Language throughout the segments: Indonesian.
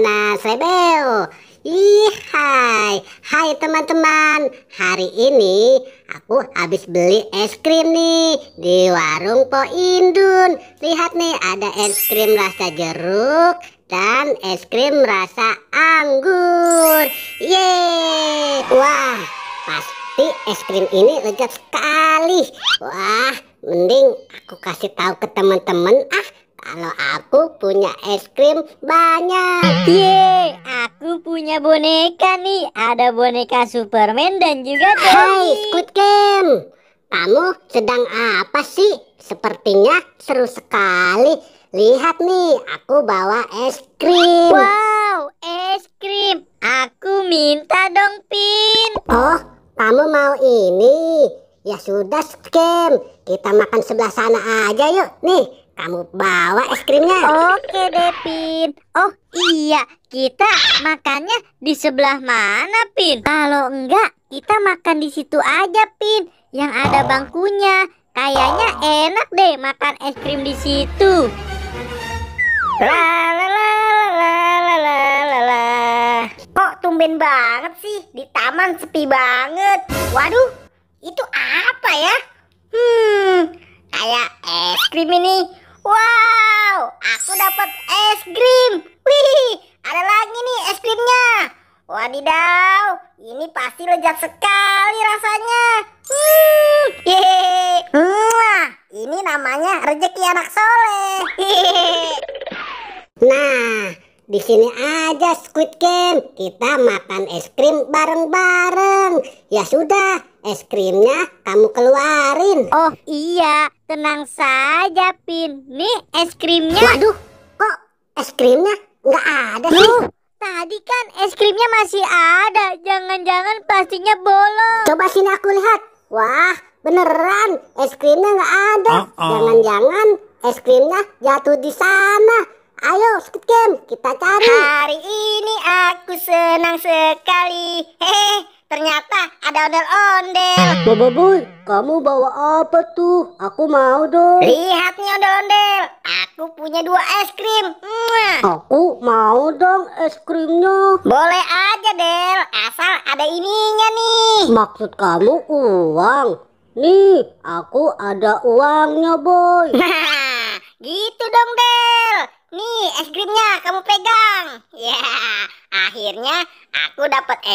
mana Sebel? Ihai, hai teman-teman Hari ini aku habis beli es krim nih Di warung Po Indun Lihat nih ada es krim rasa jeruk Dan es krim rasa anggur Yeay Wah, pasti es krim ini lezat sekali Wah, mending aku kasih tahu ke teman-teman ah kalau aku punya es krim banyak. Yeay, aku punya boneka nih. Ada boneka Superman dan juga Hai, Squid Game. Kamu sedang apa sih? Sepertinya seru sekali. Lihat nih, aku bawa es krim. Wow, es krim. Aku minta dong, Pin. Oh, kamu mau ini? Ya sudah, Skem. Kita makan sebelah sana aja yuk. Nih, kamu bawa es krimnya. Oke, deh, Pin. Oh, iya. Kita makannya di sebelah mana, Pin? Kalau enggak, kita makan di situ aja, Pin. Yang ada bangkunya. Kayaknya enak deh makan es krim di situ. La la la la la la la la. Kok tumben banget sih di taman sepi banget. Waduh, itu apa ya? Hmm, kayak es krim ini Wow, aku dapat es krim. Wih, ada lagi nih es krimnya. Wadidaw, ini pasti lezat sekali rasanya. Hmm, ini namanya rezeki anak soleh. Nah, di sini aja Squid Game, kita makan es krim bareng-bareng. Ya sudah, es krimnya kamu keluarin. Oh iya, tenang saja Pin. Nih es krimnya. Waduh, kok es krimnya nggak ada sih? Tadi kan es krimnya masih ada, jangan-jangan pastinya bolong. Coba sini aku lihat. Wah, beneran es krimnya nggak ada. Jangan-jangan uh -oh. es krimnya jatuh di sana. Ayo skip game, kita cari. Hari ini aku senang sekali. Hehe, ternyata ada ondel-ondel. Boboiboy, kamu bawa apa tuh? Aku mau dong. Lihat nih ondel-ondel. Aku punya dua es krim. Aku mau dong es krimnya. Boleh aja, Del. Asal ada ininya nih. Maksud kamu uang? Nih, aku ada uangnya, Boy.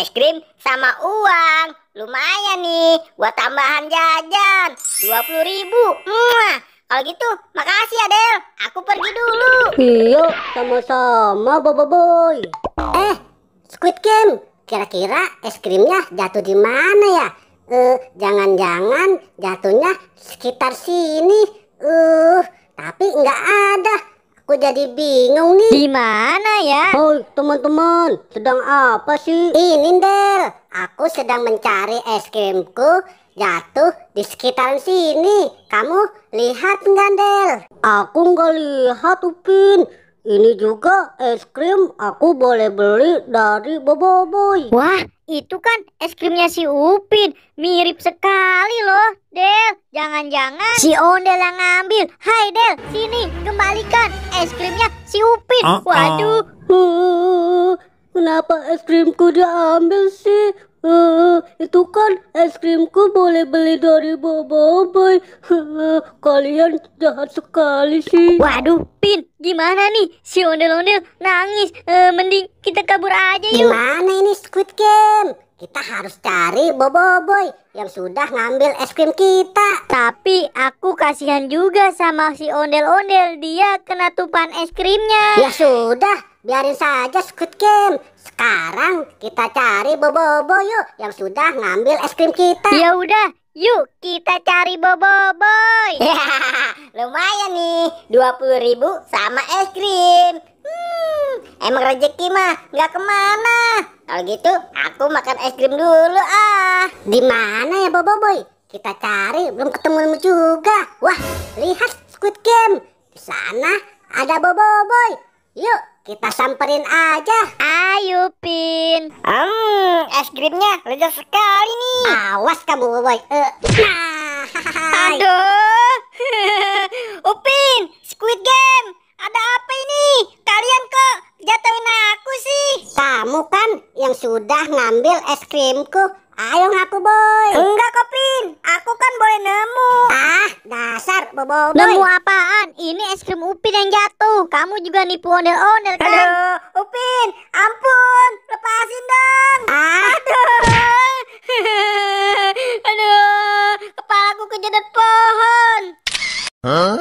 es krim sama uang. Lumayan nih buat tambahan jajan. 20 ribu. Mwah. Kalau gitu, makasih ya Del. Aku pergi dulu. Iya, sama-sama Bobo Boy. Eh, Squid Game. Kira-kira es krimnya jatuh di mana ya? Eh, jangan-jangan jatuhnya sekitar sini. Eh, uh, tapi nggak ada gue jadi bingung nih. Di mana ya? Oh teman-teman, sedang apa sih? Ini, Del. Aku sedang mencari es krimku jatuh di sekitaran sini. Kamu lihat nggak, Del? Aku nggak lihat, Upin. Ini juga es krim aku boleh beli dari Boboiboy. Wah, itu kan es krimnya si Upin, mirip sekali loh, Del. Jangan-jangan si Ondel yang ngambil. Hai Del, sini kembalikan es krimnya si Upin. Uh -uh. Waduh, uh, kenapa es krimku diambil sih? Uh, itu kan es krimku boleh beli dari Bobo Boy. Uh, kalian jahat sekali sih. Waduh, Pin, gimana nih? Si ondel-ondel nangis. Uh, mending kita kabur aja yuk. Gimana ini Squid Game? Kita harus cari Bobo Boy yang sudah ngambil es krim kita. Tapi aku kasihan juga sama si ondel-ondel. Dia kena tupan es krimnya. Ya sudah, biarin saja Squid Game. Sekarang kita cari Boboiboy yuk yang sudah ngambil es krim kita. Ya udah, yuk kita cari Bobo-Bobo. Lumayan nih, 20 ribu sama es krim. Hmm, emang rezeki mah nggak kemana. Kalau gitu aku makan es krim dulu ah. Di mana ya Boy? Kita cari belum ketemu juga. Wah, lihat Squid Game. Di sana ada Boboiboy. Yuk, kita samperin aja. Ayo, Pin. Hmm, es krimnya lezat sekali nih. Awas kamu, Boy. Uh, nah. Aduh. Upin, Squid Game. Ada apa ini? Kalian kok jatuhin aku sih? Kamu kan yang sudah ngambil es krimku. Ayo ngaku boy. Enggak Kopin, aku kan boleh nemu. Ah, dasar bobo boy. Nemu apaan? Ini es krim Upin yang jatuh. Kamu juga nipu ondel-ondel kan? Aduh, Upin, ampun, lepasin dong. Ah. Aduh. Aduh, kepalaku kejedet pohon. Huh?